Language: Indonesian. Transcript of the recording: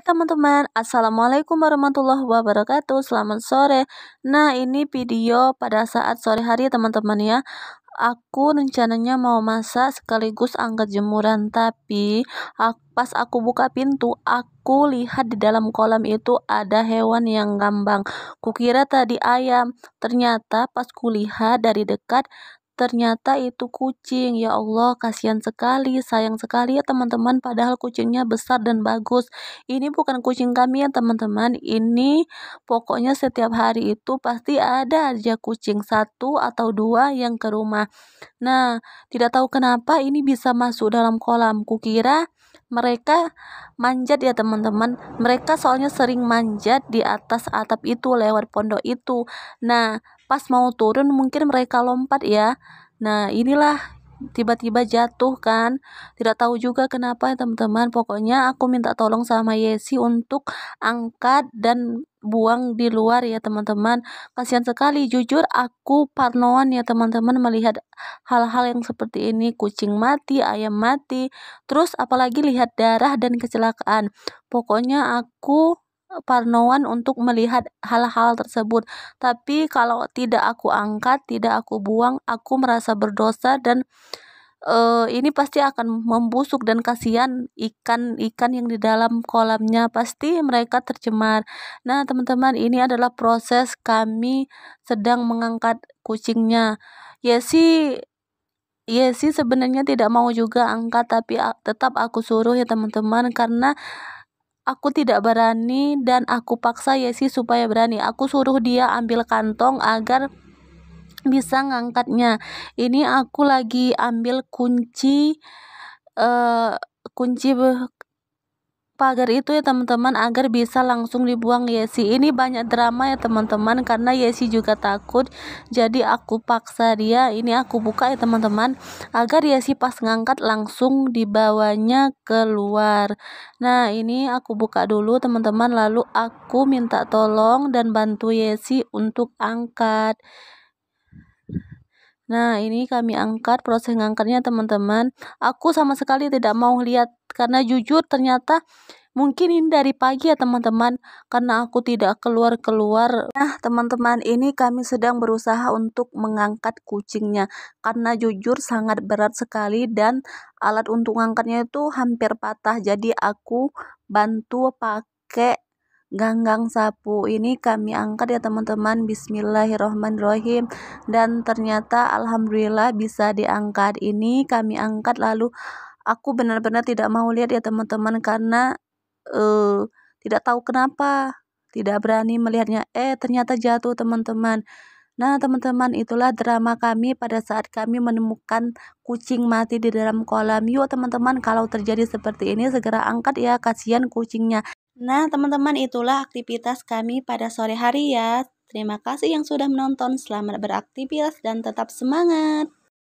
Oke ya, teman-teman, Assalamualaikum warahmatullahi wabarakatuh Selamat sore Nah ini video pada saat sore hari teman-teman ya Aku rencananya mau masak sekaligus angkat jemuran Tapi pas aku buka pintu Aku lihat di dalam kolam itu ada hewan yang ngambang Kukira tadi ayam Ternyata pas kulihat dari dekat Ternyata itu kucing, ya Allah, kasihan sekali, sayang sekali ya teman-teman, padahal kucingnya besar dan bagus. Ini bukan kucing kami ya teman-teman, ini pokoknya setiap hari itu pasti ada aja kucing satu atau dua yang ke rumah. Nah, tidak tahu kenapa ini bisa masuk dalam kolam, kukira mereka manjat ya teman-teman mereka soalnya sering manjat di atas atap itu lewat pondok itu nah pas mau turun mungkin mereka lompat ya nah inilah tiba-tiba jatuh kan tidak tahu juga kenapa ya teman-teman pokoknya aku minta tolong sama Yesi untuk angkat dan buang di luar ya teman-teman kasihan sekali jujur aku parnoan ya teman-teman melihat hal-hal yang seperti ini kucing mati ayam mati terus apalagi lihat darah dan kecelakaan pokoknya aku parnoan untuk melihat hal-hal tersebut. Tapi kalau tidak aku angkat, tidak aku buang, aku merasa berdosa dan uh, ini pasti akan membusuk dan kasihan ikan-ikan yang di dalam kolamnya pasti mereka tercemar. Nah, teman-teman, ini adalah proses kami sedang mengangkat kucingnya. Yesi ya Yesi ya sebenarnya tidak mau juga angkat tapi tetap aku suruh ya teman-teman karena Aku tidak berani dan aku paksa Yesi supaya berani. Aku suruh dia ambil kantong agar bisa ngangkatnya. Ini aku lagi ambil kunci uh, kunci pagar itu ya teman-teman agar bisa langsung dibuang Yesi ya ini banyak drama ya teman-teman karena Yesi ya juga takut jadi aku paksa dia ini aku buka ya teman-teman agar Yesi ya pas ngangkat langsung dibawanya keluar nah ini aku buka dulu teman-teman lalu aku minta tolong dan bantu Yesi untuk angkat Nah, ini kami angkat, proses ngangkatnya teman-teman. Aku sama sekali tidak mau lihat karena jujur ternyata mungkin ini dari pagi ya teman-teman karena aku tidak keluar-keluar nah teman-teman ini kami sedang berusaha untuk mengangkat kucingnya karena jujur sangat berat sekali dan alat untuk mengangkatnya itu hampir patah jadi aku bantu pakai ganggang sapu ini kami angkat ya teman-teman bismillahirrohmanirrohim dan ternyata alhamdulillah bisa diangkat ini kami angkat lalu aku benar-benar tidak mau lihat ya teman-teman karena uh, tidak tahu kenapa tidak berani melihatnya eh ternyata jatuh teman-teman Nah, teman-teman, itulah drama kami pada saat kami menemukan kucing mati di dalam kolam. Yuk, teman-teman, kalau terjadi seperti ini, segera angkat ya, kasihan kucingnya. Nah, teman-teman itulah aktivitas kami pada sore hari ya. Terima kasih yang sudah menonton. Selamat beraktivitas dan tetap semangat.